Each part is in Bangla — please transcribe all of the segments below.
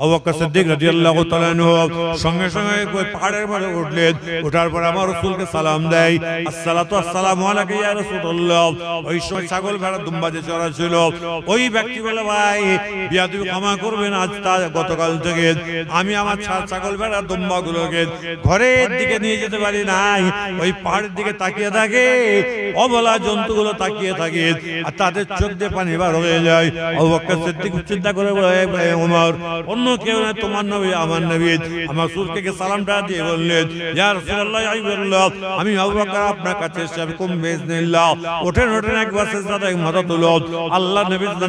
সঙ্গে সঙ্গে পাহাড়ের মাঝে উঠলেন ওঠার পর আমার রসুলকে সালাম দেয় আসসালাম ওই সময় ছাগল ভেড়া ওই ব্যক্তি বলে ভাই বিয়া ক্ষমা করবেন আজ তা গতকাল থেকে আমি আমার ছাগল ভেড়া দুম্বা গুলোকে ঘরের দিকে নিয়ে যেতে পারি নাই ওই পাহাড়ের দিকে তাকিয়ে থাকে অবলা জন্তুগুলো তাকিয়ে থাকে আর তাদের চোখ দিয়ে পানি বার হয়ে যায় সিদ্দিক চিন্তা করে বলে ওমর অন্য অন্য কেউ না তোমার নবী আমার নবী আমার সুরকে সালামটা দিয়ে বললেন ইয়া রাসূলুল্লাহ আমি আপনার কাছে এসে আমি ওঠেন ওঠেন একবার মাথা আল্লাহ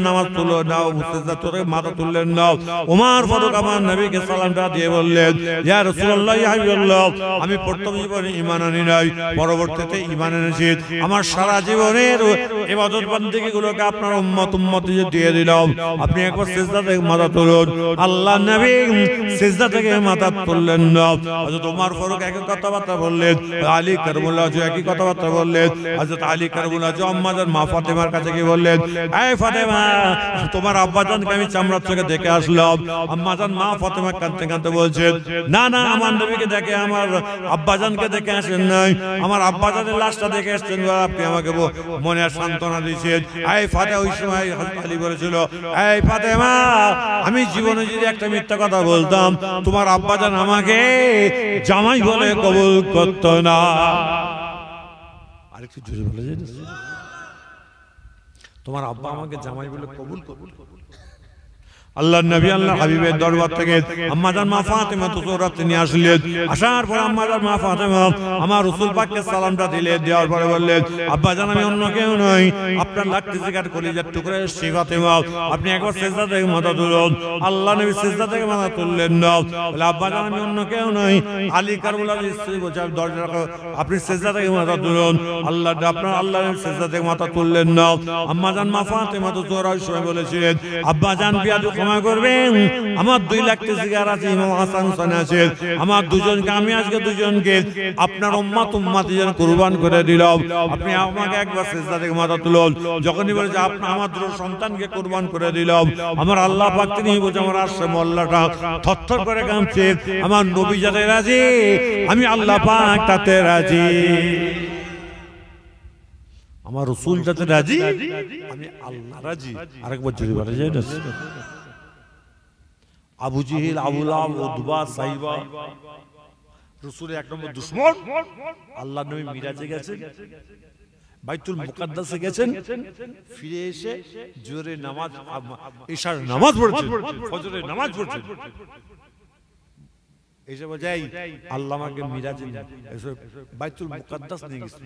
নামাজ তুলো নাও তোরে মাথা তুললেন ওমর ফারুক আমার সালামটা দিয়ে বললেন ইয়া রাসূলুল্লাহ আমি প্রথম জীবনে ঈমান আনি নাই পরবর্তীতে ঈমান এনেছি আমার সারা জীবনের ইবাদত আপনার উম্মত উম্মত দিয়ে দিলাম আপনি একবার সেজদাতে মাথা তুলুন আল্লাহ আল্লাহ নবী সিজদা থেকে মাথা তুললেন না হযরত ওমর ফারুক একই কথাবার্তা বললেন আলী কারমুল্লাহ যে একই কথাবার্তা বললেন হযরত আলী কারমুল্লাহ যে আম্মাজান মা ফাতেমার কাছে গিয়ে বললেন এই ফাতেমা তোমার আব্বাজানকে আমি চামড়া থেকে দেখে আসলাম আম্মাজান মা ফাতেমা কাঁদতে কাঁদতে বলছে না না আমার নবীকে দেখে আমার আব্বাজানকে দেখে আসেন নাই আমার আব্বাজানের লাশটা দেখে এসেছেন আপনি আমাকে মনে সান্ত্বনা দিয়েছেন এই ফাতে ওই সময় আলী বলেছিল এই ফাতেমা আমি জীবনে যদি একটা মিথ্যা কথা বলতাম তোমার আব্বা আব্বাজান আমাকে জামাই বলে কবুল করত না আরেকটু জোরে বলে তোমার আব্বা আমাকে জামাই বলে কবুল কবুল কবুল আল্লাহ নবী আল্লাহ হাবিবের দরবার থেকে আম্মাদার মা ফাতেমা তো তুসরাত তিনি আসলেন আসার পর আম্মাদার মা ফাতেমা আমার রসুল পাককে সালামটা দিলে দেওয়ার পরে বললেন আব্বা জান আমি অন্য কেউ নই আপনার লাগতে জিগার করি কলিজার টুকরে সেই ফাতেমা আপনি একবার শেষদা থেকে মাথা তুলুন আল্লাহ নবী শেষদা থেকে মাথা তুললেন না বলে আব্বা জান আমি অন্য কেউ নই আলী কারবুলার স্ত্রী বলছে আমি দরজা রাখো আপনি শেষদা থেকে মাথা তুলুন আল্লাহ আপনার আল্লাহ নবী শেষদা থেকে মাথা তুললেন না আম্মাজান মা ফাতেমা তুসরাত সময় বলেছিলেন আব্বা জান বিয়াদু ক্ষমা করবেন আমার দুই লাখ সিগার আছে ইমাম হাসান হোসেন আছে আমার দুজনকে আমি আজকে দুজনকে আপনার উম্মা তুম্মা দুজন কুরবান করে দিল আপনি আমাকে একবার সেজদা থেকে মাথা তুলুন যখনই বলে যে আপনি আমার দুটো সন্তানকে কুরবান করে দিল আমার আল্লাহ পাক তিনি বলছে আমার আশ্রম আল্লাহটা থরথর করে কামছে আমার নবী যাতে রাজি আমি আল্লাহ পাক তাতে রাজি আমার রসুল যাতে রাজি আমি আল্লাহ রাজি আরেকবার জোরে বলা যায় না আবু জেহেল আবুলাম উদ্বা সাইবা রসুলের এক নম্বর দুশ্মন আল্লাহ নবী মিরাজে গেছেন বাইতুল মুকাদ্দাসে গেছেন ফিরে এসে জোরে নামাজ ইশার নামাজ পড়ছেন ফজরের নামাজ পড়ছেন এসে আল্লাহ আমাকে মিরাজে বাইতুল মুকাদ্দাস নিয়ে গেছে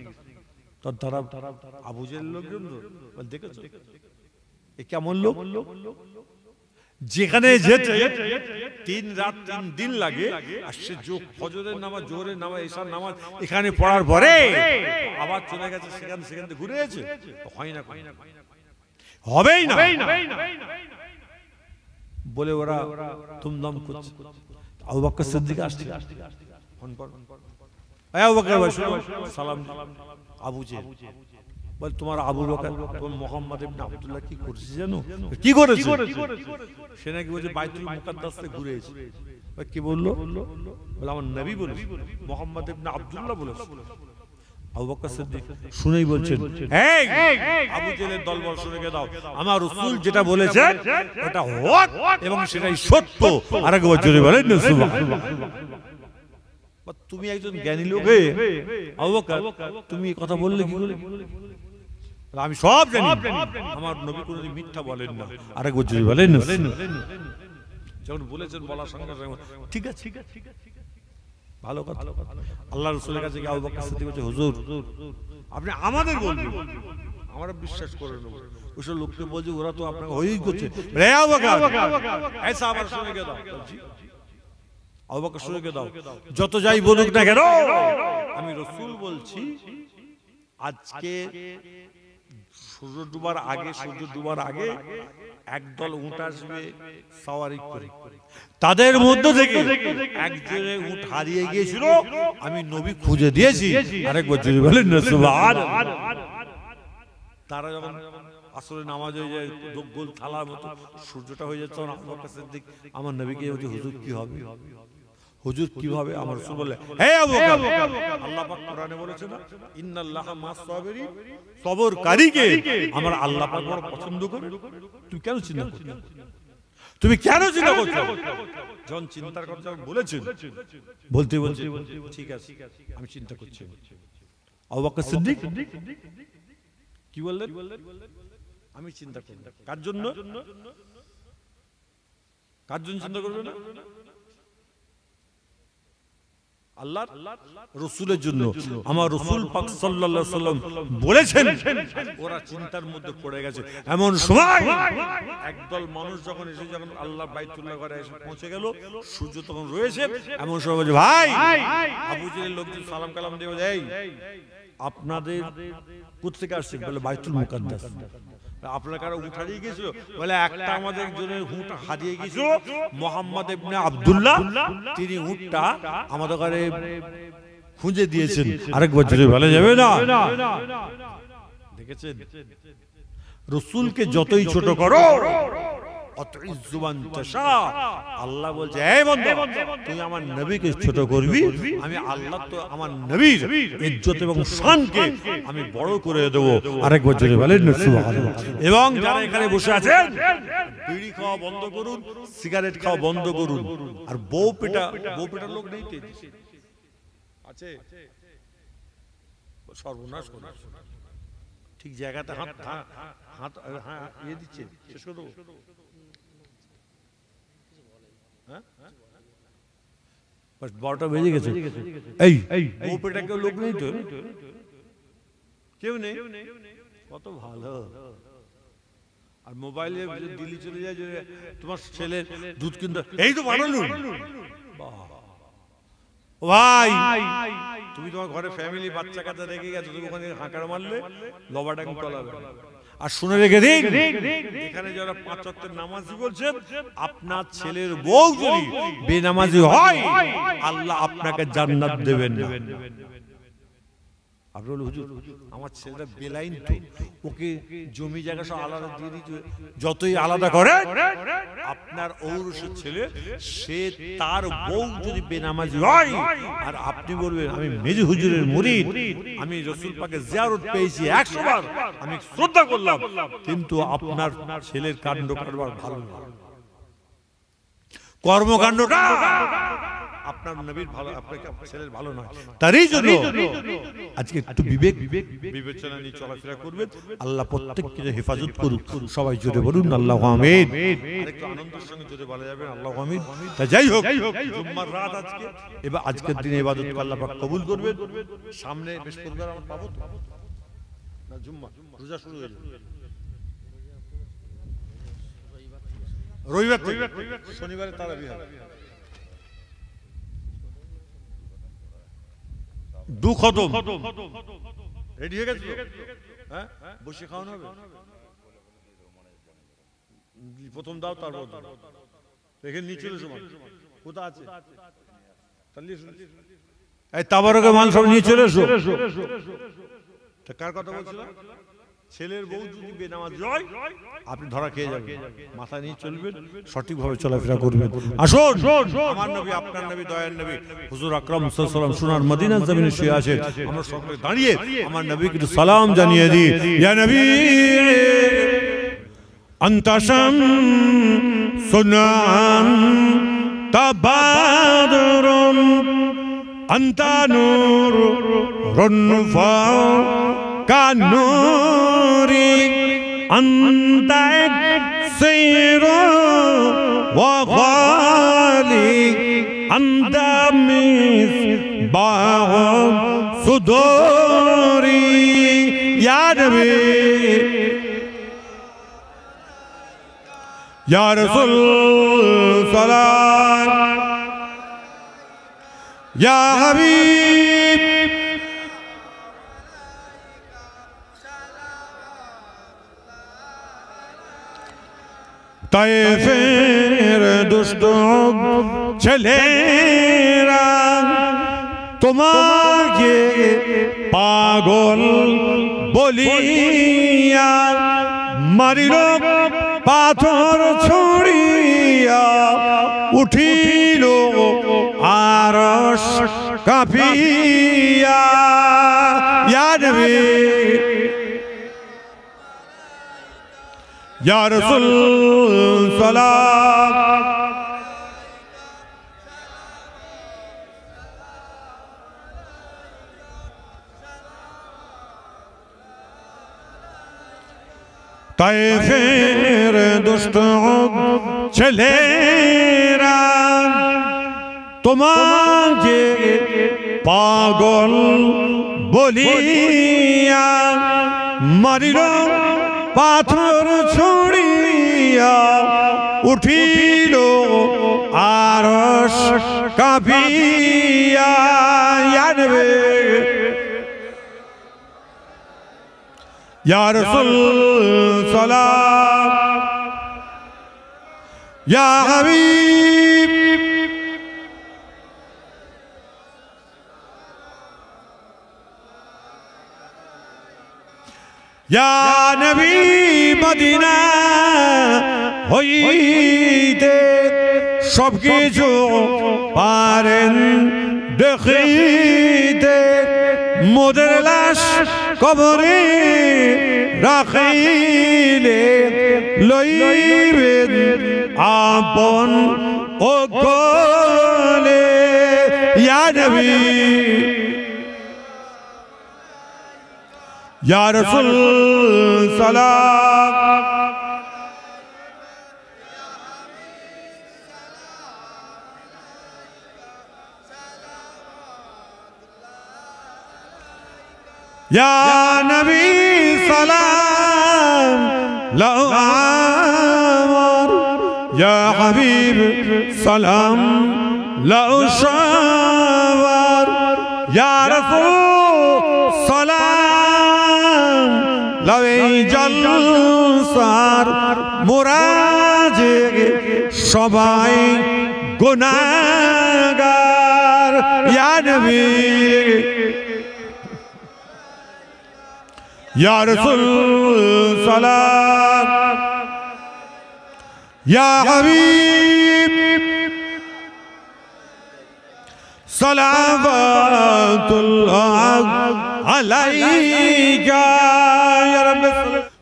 আবুজের লোকজন দেখেছো এ কেমন লোক যেখানে যেতে তিন রাত তিন দিন লাগে আর সে যোগ ফজরের নামাজ জোহরের নামাজ এসার নামাজ এখানে পড়ার পরে আবার চলে গেছে সেখানে সেখানে ঘুরে গেছে হয় না হবেই না বলে ওরা তুমদম করছে আবু বকর সিদ্দিক আসছে ফোন কর আবু বকর সালাম আবু জে বলে তোমার আবু বকর তোমার মোহাম্মদ ইবনে আব্দুল্লাহ কি করছে জানো কি করেছে সে নাকি বলছে বাইতুল মুকাদ্দাস থেকে ঘুরে এসেছে কি বললো বলে আমার নবী বলেছে মোহাম্মদ ইবনে আব্দুল্লাহ বলেছে আবু বকর সিদ্দিক শুনেই বলছেন এই আবু জেলের দলবল শুনে দাও আমার রসুল যেটা বলেছে ওটা হক এবং সেটাই সত্য আর জোরে বলেন তুমি একজন জ্ঞানী লোক আবু তুমি কথা বললে কি বলে আমি সব জানি আমার নবী মিথ্যা বলেন না আরেকবার যদি বলেন যখন বলেছেন বলার সঙ্গে ঠিক আছে ঠিক আছে ঠিক আছে ভালো কথা আল্লাহ রসুলের কাছে গিয়ে আবু বকর বলছে হুজুর আপনি আমাদের বলবেন আমার বিশ্বাস করে নেব ওসব লোককে বলছে ওরা তো আপনাকে হয়েই করছে রে আবু বকর আমার আবু বকর যত যাই বলুক না কেন আমি রসুল বলছি আজকে সূর্য ডুবার আগে সূর্য ডুবার আগে একদল উঠ আসবে সাওয়ারি করে তাদের মধ্যে থেকে একজনে উঠ হারিয়ে গিয়েছিল আমি নবী খুঁজে দিয়েছি আরেকবার যদি বলেন তারা যখন আসলে নামাজ হয়ে যায় গোল থালার মতো সূর্যটা হয়ে যাচ্ছে আমার কাছে দিক আমার নবীকে হুজুর কি হবে হুজুর কিভাবে আমার রাসূল বলে হে আবু বকর আল্লাহ পাক কোরআনে বলেছে না ইন্নাল্লাহা মাস সাবিরি সবরকারীকে আমার আল্লাহ পাক বড় পছন্দ করে তুমি কেন চিন্তা করছো তুমি কেন চিন্তা করছো জন চিন্তার কথা বলেছেন বলতে বলতে ঠিক আছে আমি চিন্তা করছি আবু বকর সিদ্দিক কি বললেন আমি চিন্তা করি কার জন্য কার জন্য চিন্তা করবে না আল্লাহ রসুলের জন্য আমার রসুল পাক সাল্লাল্লাহু বলেছেন ওরা চিন্তার মধ্যে পড়ে গেছে এমন সময় একদল মানুষ যখন এসে যখন আল্লাহ বাইতুল্লাহ ঘরে এসে পৌঁছে গেল সূর্য তখন রয়েছে এমন সময় বলছে ভাই আবু লোকজন সালাম কালাম দিয়ে দেয় আপনাদের কোথেকে আসছে বলে বাইতুল মুকাদ্দাস আপনার কারো উঠ হারিয়ে গেছিল বলে একটা আমাদের জন্য উঠ হারিয়ে গেছিল মোহাম্মদ ইবনে আব্দুল্লাহ তিনি উঠটা আমাদের ঘরে খুঁজে দিয়েছেন আরেকবার জোরে বলা যাবে না দেখেছেন রসুলকে যতই ছোট করো আমি এবং বড় করে দেবো আরেকবার জোরে এবং যারা এখানে বসে আছেন বিড়ি খাওয়া বন্ধ করুন সিগারেট খাওয়া বন্ধ করুন আর বউ পেটা বউ পেটার লোক নেই আছে সর্বনাশ ঠিক জায়গাটা হাত হাত হাত ইয়ে দিচ্ছে শেষ করে বাস বারোটা বেজে গেছে এই কেউ লোক নেই তো কেউ নেই কত ভালো আর মোবাইলে দিল্লি চলে যায় তোমার ছেলের দুধ কিনতে এই তো বানালু ভাই তুমি তোমার ঘরে ফ্যামিলি বাচ্চা কাচ্চা রেখে গেছো তুমি ওখানে হাঁকার মারলে লবাটা কিন্তু আর শুনে রেখে দিন এখানে যারা পাঁচ অক্ষর নামাজি বলছেন আপনার ছেলের বউ যদি বেনামাজি হয় আল্লাহ আপনাকে জান্নাত দেবেন হুজুর আমার ছেলেটা বেলাইন তো ওকে জমি জায়গা সব আলাদা দিয়ে যতই আলাদা করে আপনার ঔরসের ছেলে সে তার বউ যদি বেনামাজ হয় আর আপনি বলবেন আমি মেজু হুজুরের মুড়ি আমি রসুল পাকে জিয়ারত পেয়েছি একশো বার আমি শ্রদ্ধা করলাম কিন্তু আপনার ছেলের কাণ্ড কারবার ভালো না কর্মকাণ্ডটা আপনার নবীর ভালো আপনাকে ছেলের ভালো নয় তারই জন্য আজকে একটু বিবেক বিবেক বিবেচনা নিয়ে চলাফেরা করবেন আল্লাহ প্রত্যেককে হেফাজত করুক সবাই জোরে বলুন আল্লাহ আমিন আরেকটু আনন্দের সঙ্গে জোরে বলা যাবে আল্লাহ আমিন তা যাই হোক জুম্মার রাত আজকে এবার আজকের দিনে ইবাদত আল্লাহ পাক কবুল করবেন সামনে বৃহস্পতিবার আমরা পাবো না জুম্মা রোজা শুরু হয়ে যাবে রবিবার শনিবারে তারা বিহার দু রেডি হয়ে গেছে হ্যাঁ খাওয়ানো প্রথম দাও তারপর দেখে নিয়ে চলে কোথা আছে তাবারকে মাল সব নিয়ে চলে এসো কার কথা বলছিলাম ছেলের বউ যদি বেনামাজ আপনি ধরা খেয়ে যাবেন মাথা নিয়ে চলবেন সঠিকভাবে চলাফেরা করবেন আসুন আমার নবী আপনার নবী দয়ার নবী হুজুর আকরাম সাল্লাম সুনান মদিনা জমিনে শুয়ে আছে আমরা সকলে দাঁড়িয়ে আমার নবীকে একটু সালাম জানিয়ে দিই ইয়া নবী আনতাশাম সুনান تبادر আনতা নূর রুনফা का नूरी अंतक सैरो वगाली अंदमिस बाह सुदोरी यार यार सुल सलाम या हबी তয়েফের দুষ্ট ছেলেরা তোমাকে পাগল বলিয়া মারিল পাথর ছড়িয়া উঠিল আরস কাফিয়া ইয়ার یا رسول سلام تائے فیر عب چلے را تمہاں جے پاگل بولیاں مریروں পাথর ছড়িয়া উঠিল আর কাঁপিয়া জানবে یا নবী মদিনা হইতে সব কিছু পারেন দেখিতে মোদের লাশ কবরে রাখিলে লইবেন আপন ও গলে ইয়া নবী يا رسول سلام يا نبي سلام لا أعمر يا حبيب سلام لا أشاور يا رسول জলসার মোরাজ সবাই গুনাগার ইয়া নবী ইয়া রাসূল সালাম ইয়া হাবিব সালাওয়াতুল্লাহ عليك يا رب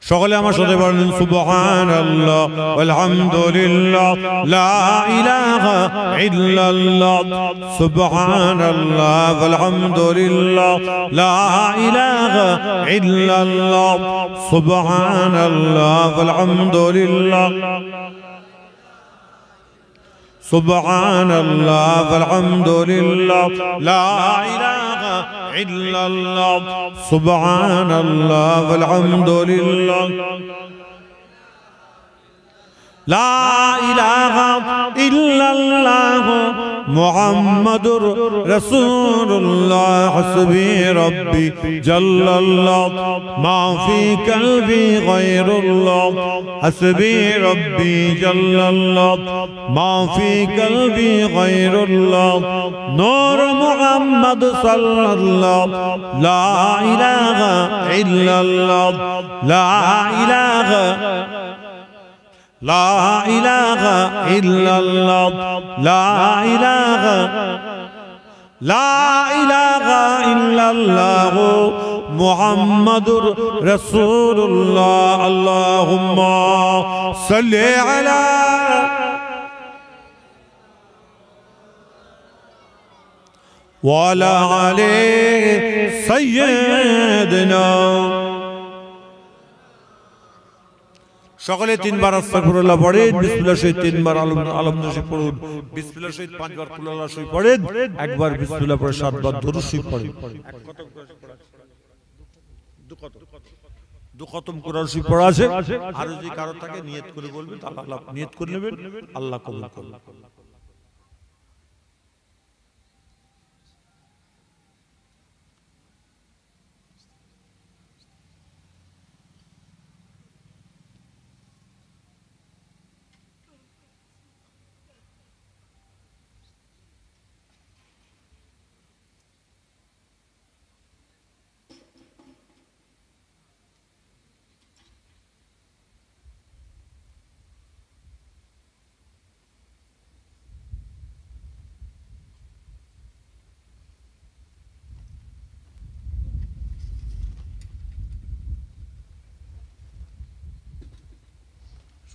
شغل ما شغل سبحان الله والحمد لله لا إله إلا الله سبحان الله والحمد لله لا إله إلا الله سبحان الله والحمد لله سبحان الله والحمد لله لا إله إلا الله سبحان الله والحمد لله لا إله إلا الله محمد رسول الله حسبي ربي جل الله ما في قلبي غير الله حسبي ربي جل الله ما في قلبي غير الله نور محمد صلى الله لا إله إلا الله لا إله لا إله إلا الله لا إله لا إله إلا الله محمد رسول الله اللهم صل على وعلى عليه سيدنا সকলে তিনবার আস্তাগফিরুল্লাহ পড়েন বিসমিল্লাহ সহিত তিনবার আলম সহিত পড়ুন বিসমিল্লাহ সহিত পাঁচবার কুল্লাহ সহিত পড়েন একবার বিসমিল্লাহ পড়ে সাতবার দরুদ সহিত পড়েন দু খতম কোরআন পড়া আছে আর যদি কারো থাকে নিয়ত করে বলবেন আল্লাহ নিয়ত করে নেবেন আল্লাহ কবুল করবেন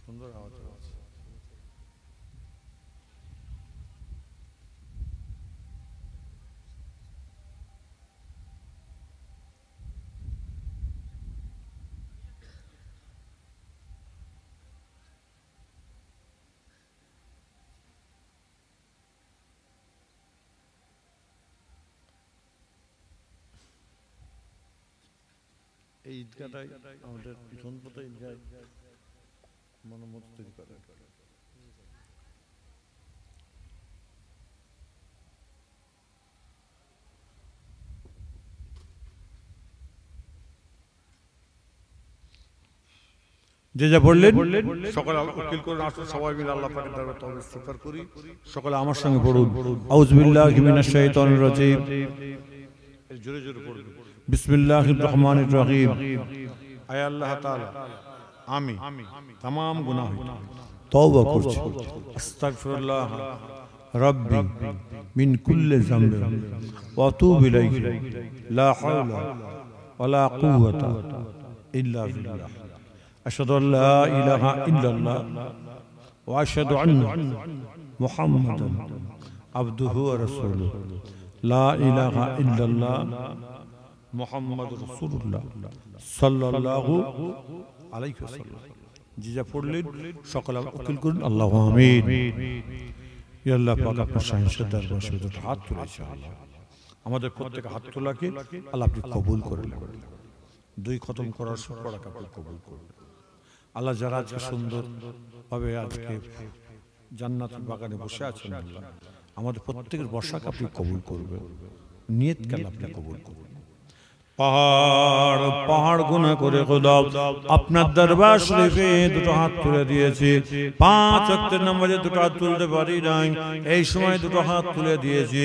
সুন্দর আওয়াজ আছে এই আমাদের পিছন পথে ঈদগাহ মনোমত তৈরি করে যে যা বললেন সকলে উকিল করে আসুন সবাই মিলে আল্লাহ পাকের দরবারে তওবা ইস্তিগফার করি সকলে আমার সঙ্গে পড়ুন আউযু বিল্লাহি মিনাশ শাইতানির রাজীম জোরে জোরে পড়ুন বিসমিল্লাহির রহমানির রহিম আয় আল্লাহ তাআলা আমি তাম গুনাহ হইতে তওবা করছি আস্তাগফিরুল্লাহ রব্বি মিন কুল্লি যামবি ওয়া আতুবু ইলাইহি লা হাওলা ওয়া লা কুওয়াতা ইল্লা বিল্লাহ আশহাদু আল লা ইলাহা ইল্লাল্লাহ ওয়া আশহাদু আন্না মুহাম্মাদান আবদুহু ওয়া রাসূলুহু লা ইলাহা ইল্লাল্লাহ محمد رسول الله صلى الله করুন আল্লাহ হাত তুলেছে আমাদের প্রত্যেক হাত তোলাকে আল্লাহ কবুল করে দুই খতম করার সময় কবুল করবে আল্লাহ যারা আজকে সুন্দর ভাবে আজকে জান্নাত বাগানে বসে আছেন আল্লাহ আমাদের প্রত্যেকের বর্ষাকে আপনি কবুল করবেন কেন আপনি কবুল করবেন পাহাড় পাহাড় গুনা করে খোদাও আপনার দরবার শরীফে দুটো হাত তুলে দিয়েছি পাঁচ অক্টের নামাজে দুটো হাত তুলতে পারি নাই এই সময় দুটো হাত তুলে দিয়েছি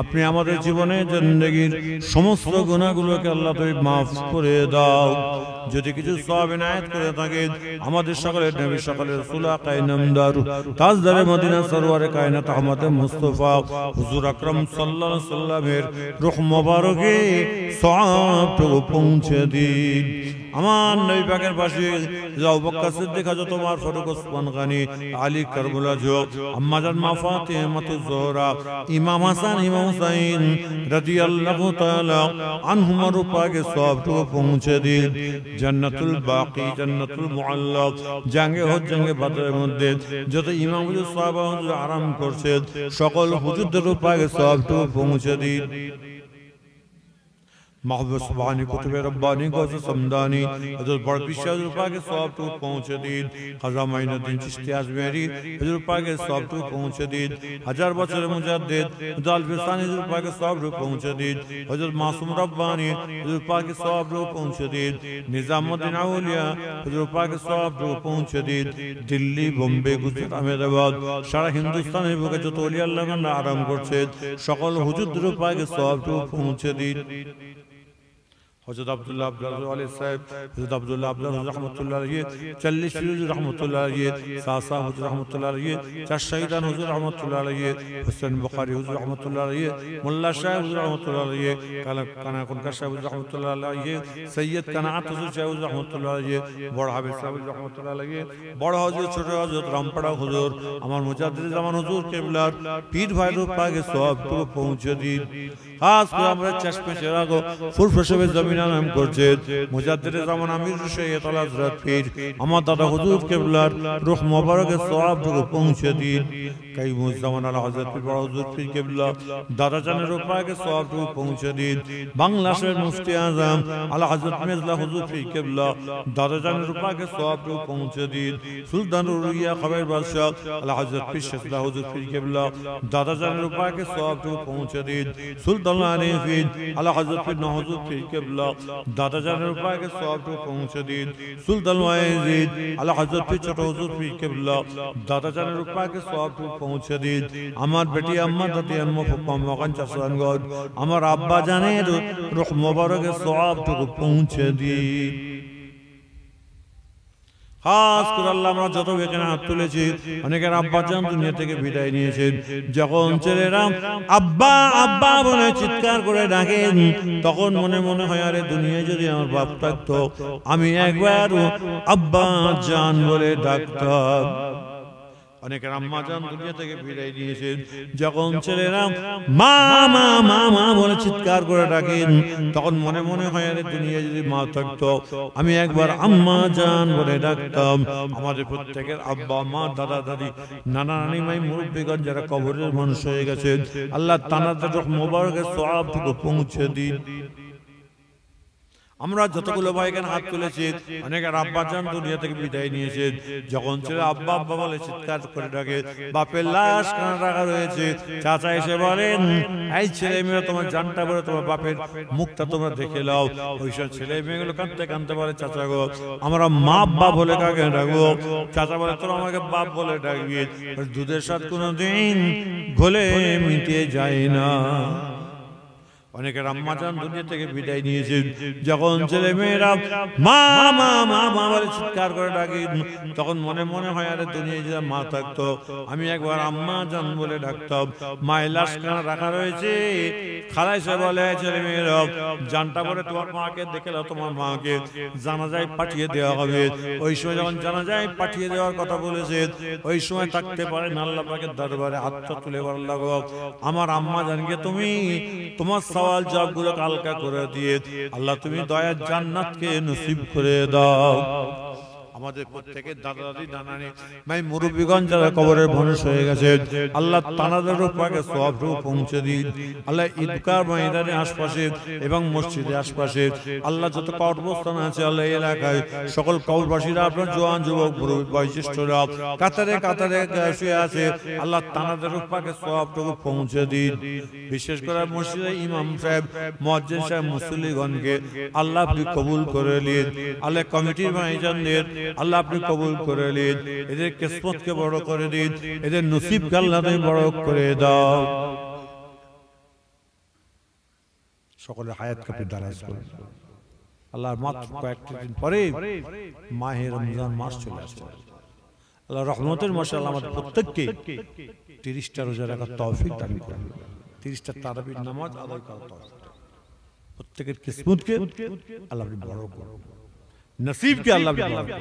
আপনি আমাদের জীবনে জিন্দগির সমস্ত গুণাগুলোকে আল্লাহ তুমি মাফ করে দাও যদি কিছু সব এনায়ত করে থাকে আমাদের সকলের নবী সকলের সুলা কায়নামদার তাজদারে মদিনা সরোয়ারে কায়নাত আহমদ মুস্তফা হুজুর আকরম সাল্লাল্লাহু সাল্লামের রুখ মোবারকে মুবারকে প্রভু পৌঁছে দিন আমার নবী পাকের পাশে যাও বক্কা সিদ্দিক হযরত তোমার ফারুক ওসমান গানি আলী কারবুলা জো আম্মাজান মা ফাতিমা তুজহরা ইমাম হাসান ইমাম হুসাইন রাদিয়াল্লাহু তাআলা উপাগে সব সবটুকু পৌঁছে দিন জান্নাতুল বাকি জান্নাতুল মুআল্লাক জাঙ্গে হজ জাঙ্গে বাদরের মধ্যে যত ইমাম হুজুর সাহাবা হুজুর আরাম করছে সকল হুজুরদের উপাগে সব সবটুকু পৌঁছে দিন محبت سبحانی کتب ربانی گوز سمدانی حضرت بڑھ پیش حضر پاک سواب تو پہنچ دید خزام مہینہ دین چشتی آز میری حضر پاک سواب تو پہنچ دید حجر بچر مجد دید دال فرسانی حضر پاک سواب تو پہنچ دید حضرت معصوم ربانی حضر پاک سواب تو پہنچ دید نظام الدین اولیاء حضر پاک سواب تو پہنچ دید دلی بمبے گزر احمد آباد شارہ ہندوستان ہے بکہ جتولی اللہ من آرام کرچید شکل حجد حضر پاک سواب تو پہنچ دید হজরত আব্দুল্লাহ আব্দুল সাহেব হজরত আব্দুল্লাহ আব্দুল রহমতুল্লাহ চল্লিশ ফিরোজ রহমতুল্লাহ আলী শাহ শাহ রহমতুল্লাহ চার শাহিদান রহমতুল্লাহ হোসেন বখারি রহমতুল্লাহ মোল্লা সাহেব হজুর রহমতুল্লাহ কানা কনকার সাহেব হজুর রহমতুল্লাহ সৈয়দ কানাত হজর সাহেব রহমতুল্লাহ বড় হাবিব সাহেব হজুর রহমতুল্লাহ বড় হজুর ছোট হজরত রামপাড়া হজুর আমার মুজাদুর জামান হজুর কেবলার পীর ভাই পাগে সব পৌঁছে দিন খাস করে আমরা চশমে চেরাগো ফুরফুরশবে জমিনা নাম করছে মুজাদ্দিদ জামান আমির শেখ আল হযরত পীর আমার দাদা হুজুর কেবলার রূহ মোবারকে সওয়াব পৌঁছে দিন কাই মুজামান আল হযরত পীর বড় হুজুর পীর কেবলা দাদা জানের রূপাকে সওয়াব পৌঁছে দিন বাংলাদেশের মুফতি আজম আল হযরত মেজলা হুজুর পীর কেবলা দাদা জানের রূপাকে সওয়াব পৌঁছে দিন সুলতানুর রুইয়া খবর বাদশাহ আল হযরত পীর শেখলা হুজুর পীর কেবলা দাদা জানের রূপাকে সওয়াব পৌঁছে দিন সুলতান اللہ دلنارے فید اللہ حضرت پر نحضرت کے کبلا دادا جانے رفا ہے کہ صحاب تو پہنچا دید سل دلوائے زید اللہ حضرت پر چٹا حضرت پر کبلا دادا جانے رفا ہے کہ صحاب تو پہنچا دید امار بیٹی امار دتی امہ فکم وغن چسان گود امار اببا جانے رخ مبارک صحاب تو پہنچا دید করে আল্লাহ আমরা যত এখানে হাত তুলেছি অনেকের আব্বা যান দুনিয়া থেকে বিদায় নিয়েছেন যখন ছেলেরা আব্বা আব্বা বলে চিৎকার করে ডাকেন তখন মনে মনে হয় আরে দুনিয়ায় যদি আমার বাপ থাকতো আমি একবার আব্বা জান বলে ডাকতাম অনেক আম্মা যান দুনিয়া থেকে বিদায় দিয়েছেন যখন ছেলে রাম মা মা মা মা বলে চিৎকার করে ডাকেন তখন মনে মনে হয় আরে দুনিয়া যদি মা থাকতো আমি একবার আম্মা যান বলে ডাকতাম আমাদের প্রত্যেকের আব্বা মা দাদা দাদি নানা নানি মাই মুরব্বীগণ যারা কবরের মানুষ হয়ে গেছেন আল্লাহ তানা তাদের মোবারকের সব পৌঁছে দিন আমরা যতগুলো ভাই এখানে হাত তুলেছি অনেকের আব্বা যান দুনিয়া থেকে বিদায় নিয়েছে যখন ছেলে আব্বা আব্বা বলে চিৎকার করে ডাকে বাপের লাশ কানা রাখা রয়েছে চাচা এসে বলেন এই ছেলে মেয়ে তোমার জানটা বলে তোমার বাপের মুখটা তোমরা দেখে লাও ওই সব ছেলে মেয়েগুলো কাঁদতে কাঁদতে বলে চাচা গো আমরা মা বাপ বলে কাকে ডাকবো চাচা বলে তোর আমাকে বাপ বলে ডাকবি দুধের সাথে কোনো দিন ঘোলে মিটিয়ে যায় না অনেকে আম্মা দুনিয়া থেকে বিদায় নিয়েছেন যখন ছেলে মেয়েরা মা মা মা মা বলে চিৎকার করে ডাকি তখন মনে মনে হয় আরে দুনিয়া যে মা থাকতো আমি একবার আম্মা জান বলে ডাকতাম মায়ের লাশ কানা রাখা রয়েছে খালাই সে বলে ছেলে মেয়েরা জানটা পরে তোমার মাকে দেখে দাও তোমার মাকে জানাজায় পাঠিয়ে দেওয়া হবে ওই সময় যখন জানাজায় পাঠিয়ে দেওয়ার কথা বলেছে ওই সময় থাকতে পারে নাল্লা পাকের দরবারে হাতটা তুলে বলার লাগো আমার আম্মা জানকে তুমি তোমার পাওয়ার জবগুলো হালকা করে দিয়ে আল্লাহ তুমি দয়ার জান্নাতকে নসিব করে দাও আমাদের প্রত্যেকের দাদা দাদি নানানি মাই মুরব্বীগঞ্জ যারা কবরের মানুষ হয়ে গেছে আল্লাহ তানাদের উপরে সব রূপ পৌঁছে দিন আল্লাহ ঈদগাহ ময়দানের আশপাশে এবং মসজিদের আশপাশে আল্লাহ যত কর্মস্থান আছে আল্লাহ এলাকায় সকল কবরবাসীরা আপনার জোয়ান যুবক বয়োজ্যেষ্ঠরা কাতারে কাতারে শুয়ে আছে আল্লাহ তানাদের উপরে উপাকে রূপ পৌঁছে দিন বিশেষ করে মসজিদে ইমাম সাহেব মসজিদ সাহেব মুসল্লিগণকে আল্লাহ কবুল করে নিন আল্লাহ কমিটির মাইজানদের আল্লাহ আপনি কবুল করে নিন এদের কিসমতকে বড় করে দিন এদের নসিবকে আল্লাহ তুমি বড় করে দাও সকলের হায়াত কাপড় করে আল্লাহর মাত্র দিন পরে মাহে রমজান মাস চলে আল্লাহ রহমতের মাসে আল্লাহ আমাদের প্রত্যেককে তিরিশটা রোজা রাখার তৌফিক তিরিশটা তারাবির নামাজ আদায় করার প্রত্যেকের কিসমতকে আল্লাহ বড় نصیب کیا اللہ بھی نے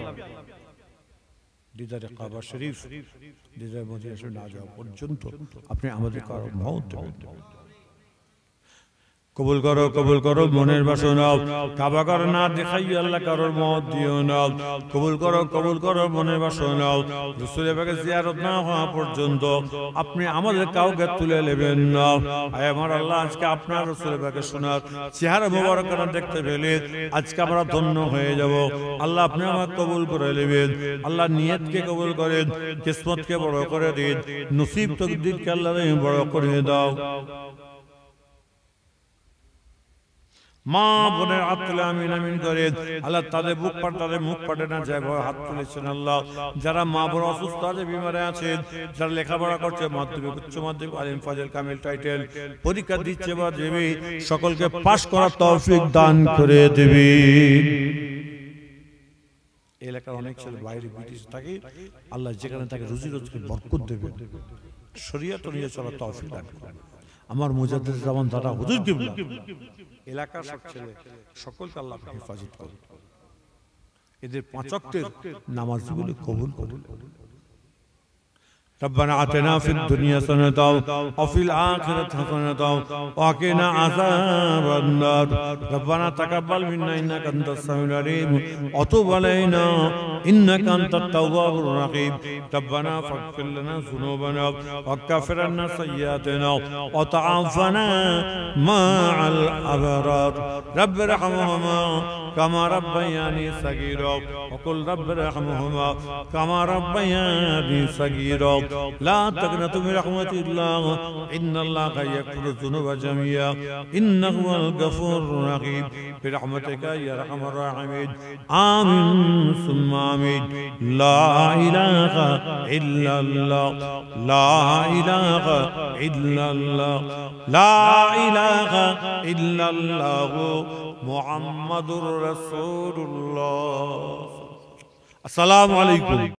دیدہ رقابہ شریف دیدہ مدینہ شریف ناجہ اپنے عمل کارو موت دیدہ কবুল করো কবুল করো মনের বাসনা কাবা কর না দেখাই আল্লাহ কারোর মত দিও না কবুল করো কবুল করো মনের বাসনা রসুলের বাগে জিয়ারত না হওয়া পর্যন্ত আপনি আমাদের কাউকে তুলে নেবেন না আয় আমার আল্লাহ আজকে আপনার রসুলের বাগে শোনার চেহারা করা দেখতে পেলে আজকে আমরা ধন্য হয়ে যাব আল্লাহ আপনি আমার কবুল করে নেবেন আল্লাহ নিয়তকে কবুল করেন কিসমতকে বড় করে দিন নসিব তকদিরকে আল্লাহ বড় করে দাও মা বোনের আত্মলে আমিন আমিন করে আল্লাহ তাদের বুক পাট তাদের মুখ পাটে না যায় ভয় হাত তুলেছেন আল্লাহ যারা মা বোন অসুস্থ আছে বিমারে আছে যারা লেখাপড়া করছে মাধ্যমিক উচ্চ মাধ্যমিক আলিম ফাজেল কামিল টাইটেল পরীক্ষা দিচ্ছে বা সকলকে পাশ করার তৌফিক দান করে দেবে এলাকার অনেক ছেলে বাইরে ব্রিটিশ থাকে আল্লাহ যেখানে তাকে রুজি রোজকে বরকত দেবে শরিয়ত নিয়ে চলা তৌফিক দান করবে আমার মুজাদুজ্জামান দাদা হুজুর কি এলাকার সব ছেলে সকলকে আল্লাহ হেফাজত করুন এদের পাঁচকের নামাজগুলি কবুল কবুল কবুল ربنا آتنا في الدنيا حسنة وفي الآخرة حسنة وقنا عذاب النار ربنا تقبل منا إنك أنت السميع العليم وتب علينا إنك أنت التواب الرحيم ربنا فاغفر لنا ذنوبنا وكفر لنا سيئاتنا وتعافنا مع الأبرار رب ارحمهما كما ربياني صغيرا وقل رب ارحمهما كما ربياني صغيرا لا تقنطوا من رحمة الله إن الله يغفر الذنوب جميعا إنه هو الغفور الرحيم برحمتك يا أرحم الراحمين آمين ثم آمين لا إله إلا الله لا إله إلا الله لا إله إلا الله محمد رسول الله السلام عليكم